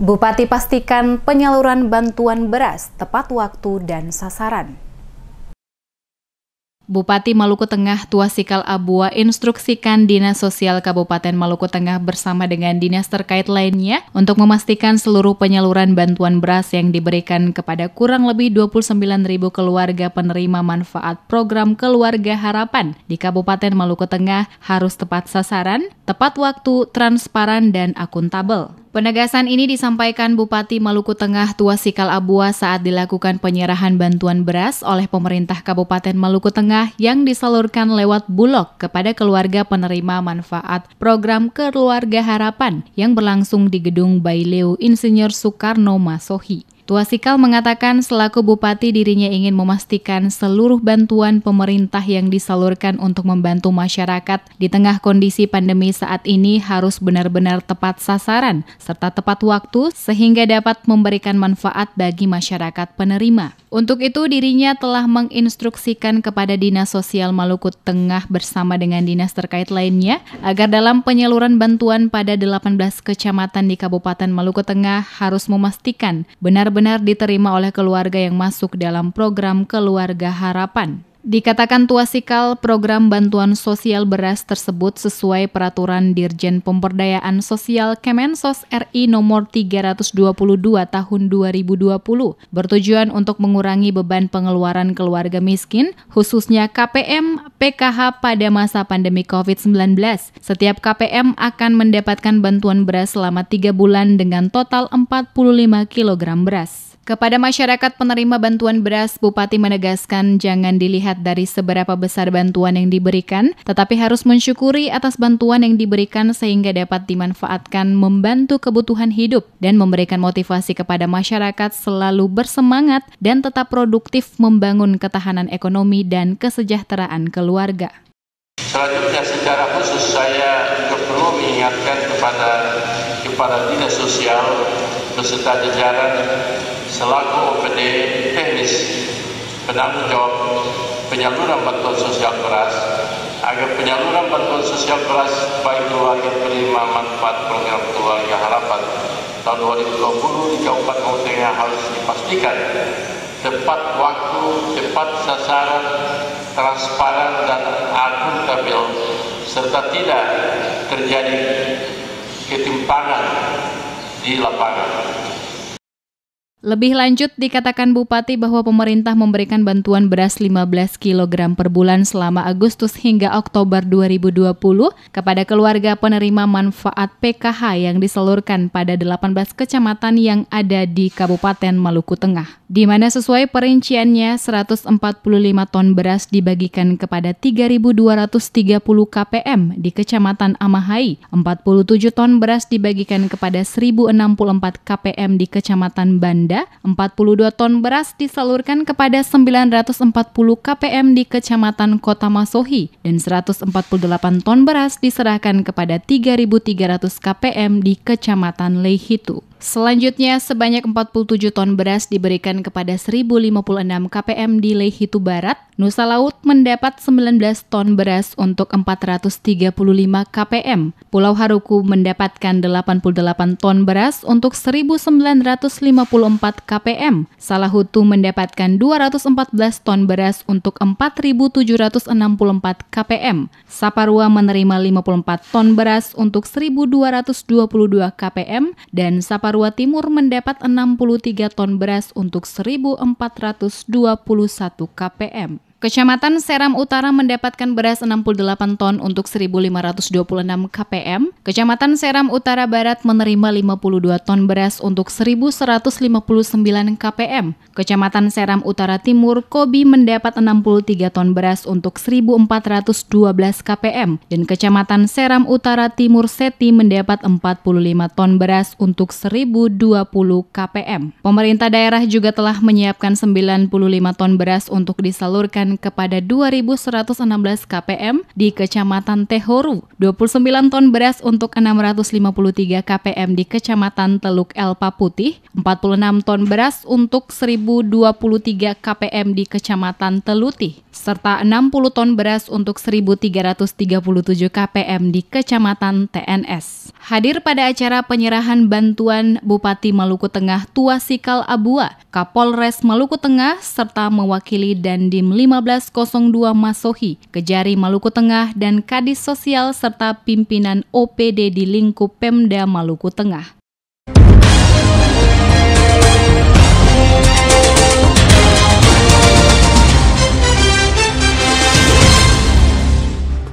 Bupati pastikan penyaluran bantuan beras tepat waktu dan sasaran. Bupati Maluku Tengah Tuasikal Abua instruksikan Dinas Sosial Kabupaten Maluku Tengah bersama dengan dinas terkait lainnya untuk memastikan seluruh penyaluran bantuan beras yang diberikan kepada kurang lebih 29.000 keluarga penerima manfaat program Keluarga Harapan di Kabupaten Maluku Tengah harus tepat sasaran, tepat waktu, transparan, dan akuntabel. Penegasan ini disampaikan Bupati Maluku Tengah Tua Sikal Abua saat dilakukan penyerahan bantuan beras oleh pemerintah Kabupaten Maluku Tengah yang disalurkan lewat Bulog kepada keluarga penerima manfaat program Keluarga Harapan yang berlangsung di Gedung Baileu Insinyur Soekarno Masohi. Tua Sikal mengatakan selaku bupati dirinya ingin memastikan seluruh bantuan pemerintah yang disalurkan untuk membantu masyarakat di tengah kondisi pandemi saat ini harus benar-benar tepat sasaran serta tepat waktu sehingga dapat memberikan manfaat bagi masyarakat penerima. Untuk itu dirinya telah menginstruksikan kepada Dinas Sosial Maluku Tengah bersama dengan dinas terkait lainnya agar dalam penyaluran bantuan pada 18 kecamatan di Kabupaten Maluku Tengah harus memastikan benar-benar benar-benar diterima oleh keluarga yang masuk dalam program Keluarga Harapan. Dikatakan Tuasikal, program bantuan sosial beras tersebut sesuai peraturan Dirjen Pemberdayaan Sosial Kemensos RI nomor 322 tahun 2020 bertujuan untuk mengurangi beban pengeluaran keluarga miskin khususnya KPM PKH pada masa pandemi COVID-19. Setiap KPM akan mendapatkan bantuan beras selama tiga bulan dengan total 45 kg beras. Kepada masyarakat penerima bantuan beras, Bupati menegaskan jangan dilihat dari seberapa besar bantuan yang diberikan, tetapi harus mensyukuri atas bantuan yang diberikan sehingga dapat dimanfaatkan membantu kebutuhan hidup dan memberikan motivasi kepada masyarakat selalu bersemangat dan tetap produktif membangun ketahanan ekonomi dan kesejahteraan keluarga. Selanjutnya secara khusus saya perlu mengingatkan kepada kepada dinas sosial beserta jajaran selaku OPD teknis penanggung jawab penyaluran bantuan sosial beras agar penyaluran bantuan sosial beras baik keluarga penerima manfaat program keluarga harapan tahun 2020 di Kabupaten Otega harus dipastikan tepat waktu, tepat sasaran, transparan dan akuntabel serta tidak terjadi ketimpangan di lapangan. Lebih lanjut dikatakan Bupati bahwa pemerintah memberikan bantuan beras 15 kg per bulan selama Agustus hingga Oktober 2020 kepada keluarga penerima manfaat PKH yang diseluruhkan pada 18 kecamatan yang ada di Kabupaten Maluku Tengah. Di mana sesuai perinciannya 145 ton beras dibagikan kepada 3.230 KPM di Kecamatan Amahai, 47 ton beras dibagikan kepada 1.064 KPM di Kecamatan Banda Banda, 42 ton beras disalurkan kepada 940 KPM di Kecamatan Kota Masohi dan 148 ton beras diserahkan kepada 3.300 KPM di Kecamatan Leihitu. Selanjutnya, sebanyak 47 ton beras diberikan kepada 1.056 KPM di Lehitu Barat. Nusa Laut mendapat 19 ton beras untuk 435 KPM. Pulau Haruku mendapatkan 88 ton beras untuk 1.954 KPM. Salahutu mendapatkan 214 ton beras untuk 4.764 KPM. Saparua menerima 54 ton beras untuk 1.222 KPM dan Saparua Parwa Timur mendapat 63 ton beras untuk 1.421 kpm. Kecamatan Seram Utara mendapatkan beras 68 ton untuk 1.526 KPM. Kecamatan Seram Utara Barat menerima 52 ton beras untuk 1.159 KPM. Kecamatan Seram Utara Timur Kobi mendapat 63 ton beras untuk 1.412 KPM. Dan Kecamatan Seram Utara Timur Seti mendapat 45 ton beras untuk 1.020 KPM. Pemerintah daerah juga telah menyiapkan 95 ton beras untuk disalurkan kepada 2.116 KPM di Kecamatan Tehoru, 29 ton beras untuk 653 KPM di Kecamatan Teluk Elpa Putih, 46 ton beras untuk 1.023 KPM di Kecamatan Teluti, serta 60 ton beras untuk 1.337 KPM di Kecamatan TNS. Hadir pada acara penyerahan bantuan Bupati Maluku Tengah Tua Sikal Abua, Kapolres Maluku Tengah, serta mewakili Dandim 15 1502 Masohi, Kejari Maluku Tengah dan Kadis Sosial serta pimpinan OPD di lingkup Pemda Maluku Tengah.